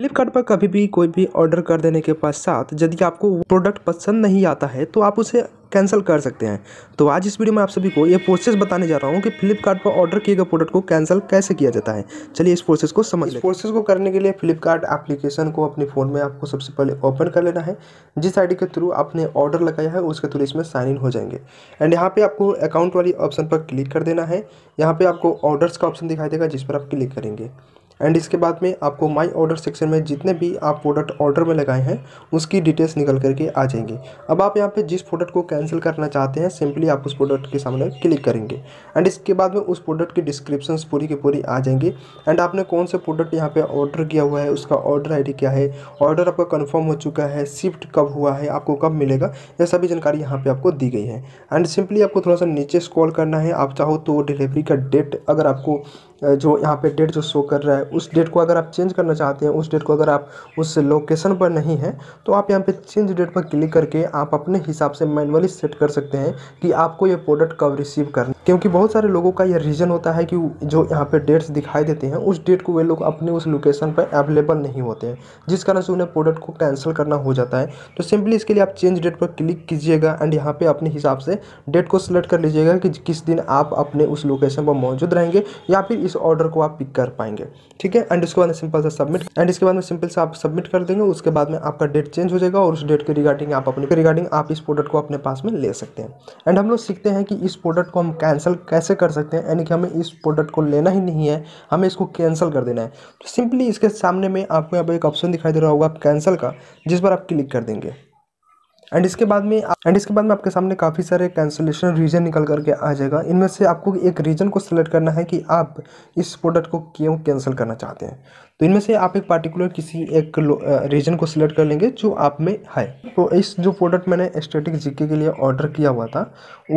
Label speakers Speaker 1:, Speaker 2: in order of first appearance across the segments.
Speaker 1: फ्लिपकार्ट पर कभी भी कोई भी ऑर्डर कर देने के पश्चात यदि आपको प्रोडक्ट पसंद नहीं आता है तो आप उसे कैंसिल कर सकते हैं तो आज इस वीडियो में आप सभी को ये प्रोसेस बताने जा रहा हूँ कि फ्लिपकार्ट पर ऑर्डर किए गए प्रोडक्ट को कैंसिल कैसे किया जाता है चलिए इस प्रोसेस को समझ लें प्रोसेस को करने के लिए फ्लिपकार्ट एप्लीकेशन को अपने फ़ोन में आपको सबसे पहले ओपन कर लेना है जिस आई के थ्रू आपने ऑर्डर लगाया है उसके थ्रू इसमें साइन इन हो जाएंगे एंड यहाँ पर आपको अकाउंट वाली ऑप्शन पर क्लिक कर देना है यहाँ पर आपको ऑर्डर्स का ऑप्शन दिखाई देगा जिस पर आप क्लिक करेंगे एंड इसके बाद में आपको माई ऑर्डर सेक्शन में जितने भी आप प्रोडक्ट ऑर्डर में लगाए हैं उसकी डिटेल्स निकल करके आ जाएंगे अब आप यहाँ पे जिस प्रोडक्ट को कैंसिल करना चाहते हैं सिंपली आप उस प्रोडक्ट के सामने क्लिक करेंगे एंड इसके बाद में उस प्रोडक्ट की डिस्क्रिप्शन पूरी की पूरी आ जाएंगी एंड आपने कौन से प्रोडक्ट यहाँ पर ऑर्डर किया हुआ है उसका ऑर्डर आई क्या है ऑर्डर आपका कन्फर्म हो चुका है शिफ्ट कब हुआ है आपको कब मिलेगा यह सभी जानकारी यहाँ पर आपको दी गई है एंड सिंपली आपको थोड़ा सा नीचे स्कॉल करना है आप चाहो तो डिलीवरी का डेट अगर आपको जो यहाँ पे डेट जो शो कर रहा है उस डेट को अगर आप चेंज करना चाहते हैं उस डेट को अगर आप उस लोकेशन पर नहीं हैं तो आप यहाँ पे चेंज डेट पर क्लिक करके आप अपने हिसाब से मैनुअली सेट कर सकते हैं कि आपको ये प्रोडक्ट कब रिसीव करना क्योंकि बहुत सारे लोगों का यह रीज़न होता है कि जो यहाँ पे डेट्स दिखाई देते हैं उस डेट को वे लोग अपने उस लोकेशन पर अवेलेबल नहीं होते हैं जिस कारण से उन्हें प्रोडक्ट को कैंसिल करना हो जाता है तो सिंपली इसके लिए आप चेंज डेट पर क्लिक कीजिएगा एंड यहाँ पर अपने हिसाब से डेट को सिलेक्ट कर लीजिएगा कि किस दिन आप अपने उस लोकेशन पर मौजूद रहेंगे या फिर इस ऑर्डर को आप पिक कर पाएंगे ठीक है एंड उसके बाद सिंपल सा सबमिट एंड इसके बाद में सिंपल से आप सबमिट कर देंगे उसके बाद में आपका डेट चेंज हो जाएगा और उस डेट के रिगार्डिंग आप अपने रिगार्डिंग आप इस प्रोडक्ट को अपने पास में ले सकते हैं एंड हम लोग सीखते हैं कि इस प्रोडक्ट को हम कैंसिल कैसे कर सकते हैं यानी कि हमें इस प्रोडक्ट को लेना ही नहीं है हमें इसको कैंसिल कर देना है तो सिंपली इसके सामने में आपको यहाँ पर एक ऑप्शन दिखाई दे रहा होगा कैंसिल का जिस पर आप क्लिक कर देंगे एंड इसके बाद में एंड इसके बाद में आपके सामने काफ़ी सारे कैंसिलेशन रीजन निकल करके आ जाएगा इनमें से आपको एक रीजन को सिलेक्ट करना है कि आप इस प्रोडक्ट को क्यों कैंसिल करना चाहते हैं तो इनमें से आप एक पार्टिकुलर किसी एक रीजन को सिलेक्ट कर लेंगे जो आप में है तो इस जो प्रोडक्ट मैंने स्टेटिक जीके के लिए ऑर्डर किया हुआ था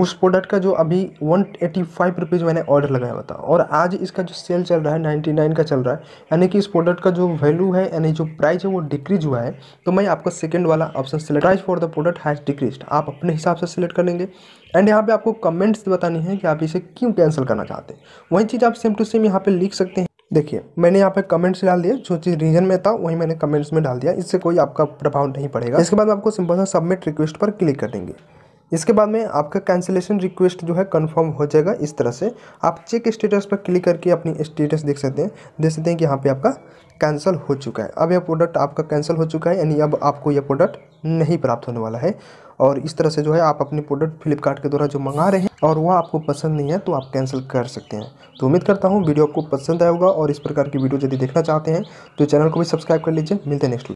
Speaker 1: उस प्रोडक्ट का जो अभी वन एटी फाइव रुपीज़ मैंने ऑर्डर लगाया हुआ था और आज इसका जो सेल चल रहा है नाइन्टी नाइन का चल रहा है यानी कि इस प्रोडक्ट का जो वैल्यू है यानी जो प्राइस है वो डिक्रीज हुआ है तो मैं आपका सेकेंड वाला option select price for the product has decrease आप अपने हिसाब से सिलेक्ट करेंगे एंड यहाँ पे आपको कमेंट्स बतानी है कि आप इसे क्यों कैंसिल करना चाहते हैं वही चीज़ आप सेम टू सेम यहाँ पे लिख सकते हैं देखिए मैंने यहाँ पे कमेंट्स डाल दिए जो चीज़ रीजन में था वही मैंने कमेंट्स में डाल दिया इससे कोई आपका प्रभाव नहीं पड़ेगा इसके बाद आपको सिंपल सा सबमिट रिक्वेस्ट पर क्लिक कर देंगे इसके बाद में आपका कैंसिलेशन रिक्वेस्ट जो है कंफर्म हो जाएगा इस तरह से आप चेक स्टेटस पर क्लिक करके अपनी स्टेटस देख सकते हैं देख सकते हैं कि यहाँ पे आपका कैंसिल हो चुका है अब यह प्रोडक्ट आपका कैंसिल हो चुका है यानी अब आपको यह प्रोडक्ट नहीं प्राप्त होने वाला है और इस तरह से जो है आप अपने प्रोडक्ट फ्लिपकार्ट के द्वारा जो मंगा रहे हैं और वह आपको पसंद नहीं है तो आप कैंसिल कर सकते हैं तो उम्मीद करता हूँ वीडियो आपको पसंद आएगा और इस प्रकार की वीडियो यदि देखना चाहते हैं तो चैनल को भी सब्सक्राइब कर लीजिए मिलते हैं नेक्स्ट